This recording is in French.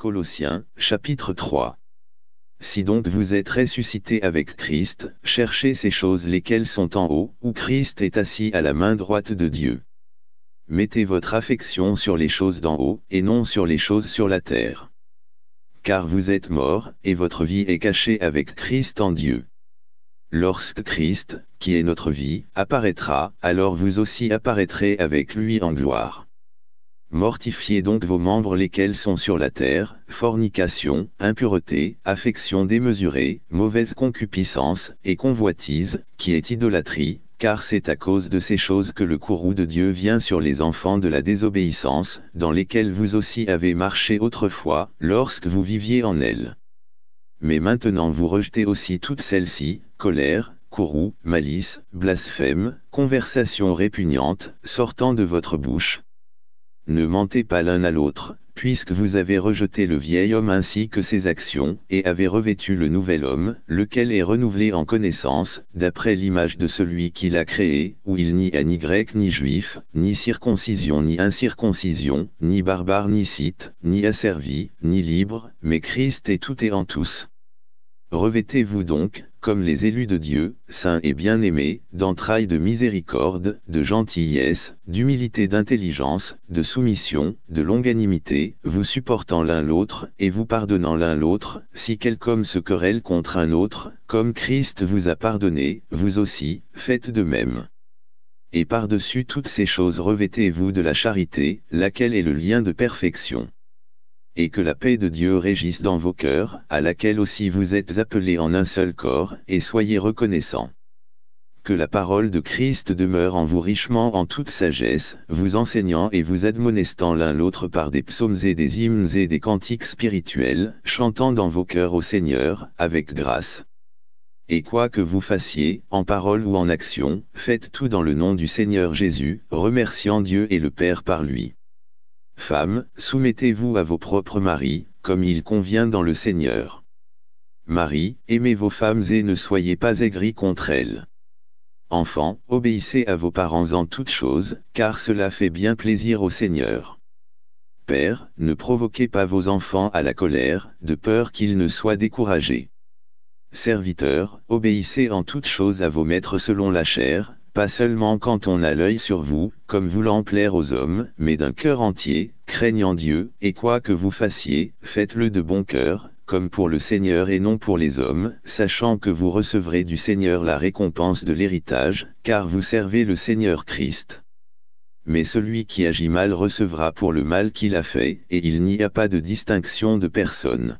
Colossiens, chapitre 3. Si donc vous êtes ressuscité avec Christ, cherchez ces choses lesquelles sont en haut, où Christ est assis à la main droite de Dieu. Mettez votre affection sur les choses d'en haut, et non sur les choses sur la terre. Car vous êtes mort, et votre vie est cachée avec Christ en Dieu. Lorsque Christ, qui est notre vie, apparaîtra, alors vous aussi apparaîtrez avec lui en gloire. Mortifiez donc vos membres lesquels sont sur la terre, fornication, impureté, affection démesurée, mauvaise concupiscence, et convoitise, qui est idolâtrie, car c'est à cause de ces choses que le courroux de Dieu vient sur les enfants de la désobéissance, dans lesquels vous aussi avez marché autrefois, lorsque vous viviez en elles. Mais maintenant vous rejetez aussi toutes celles-ci, colère, courroux, malice, blasphème, conversation répugnante, sortant de votre bouche, ne mentez pas l'un à l'autre, puisque vous avez rejeté le vieil homme ainsi que ses actions, et avez revêtu le nouvel homme, lequel est renouvelé en connaissance, d'après l'image de celui qui l'a créé, où il n'y a ni grec ni juif, ni circoncision ni incirconcision, ni barbare ni scythe, ni asservi, ni libre, mais Christ est tout et en tous. Revêtez-vous donc, comme les élus de Dieu, saints et bien-aimés, d'entrailles de miséricorde, de gentillesse, d'humilité d'intelligence, de soumission, de longanimité, vous supportant l'un l'autre, et vous pardonnant l'un l'autre, si quelqu'un se querelle contre un autre, comme Christ vous a pardonné, vous aussi, faites de même. Et par-dessus toutes ces choses revêtez-vous de la charité, laquelle est le lien de perfection et que la paix de Dieu régisse dans vos cœurs, à laquelle aussi vous êtes appelés en un seul corps, et soyez reconnaissants. Que la parole de Christ demeure en vous richement en toute sagesse, vous enseignant et vous admonestant l'un l'autre par des psaumes et des hymnes et des cantiques spirituels, chantant dans vos cœurs au Seigneur, avec grâce. Et quoi que vous fassiez, en parole ou en action, faites tout dans le nom du Seigneur Jésus, remerciant Dieu et le Père par lui. Femmes, soumettez-vous à vos propres maris, comme il convient dans le Seigneur. Marie, aimez vos femmes et ne soyez pas aigris contre elles. Enfants, obéissez à vos parents en toutes choses, car cela fait bien plaisir au Seigneur. Père, ne provoquez pas vos enfants à la colère, de peur qu'ils ne soient découragés. Serviteurs, obéissez en toutes choses à vos maîtres selon la chair, pas seulement quand on a l'œil sur vous, comme voulant plaire aux hommes, mais d'un cœur entier, craignant Dieu, et quoi que vous fassiez, faites-le de bon cœur, comme pour le Seigneur et non pour les hommes, sachant que vous recevrez du Seigneur la récompense de l'héritage, car vous servez le Seigneur Christ. Mais celui qui agit mal recevra pour le mal qu'il a fait, et il n'y a pas de distinction de personne.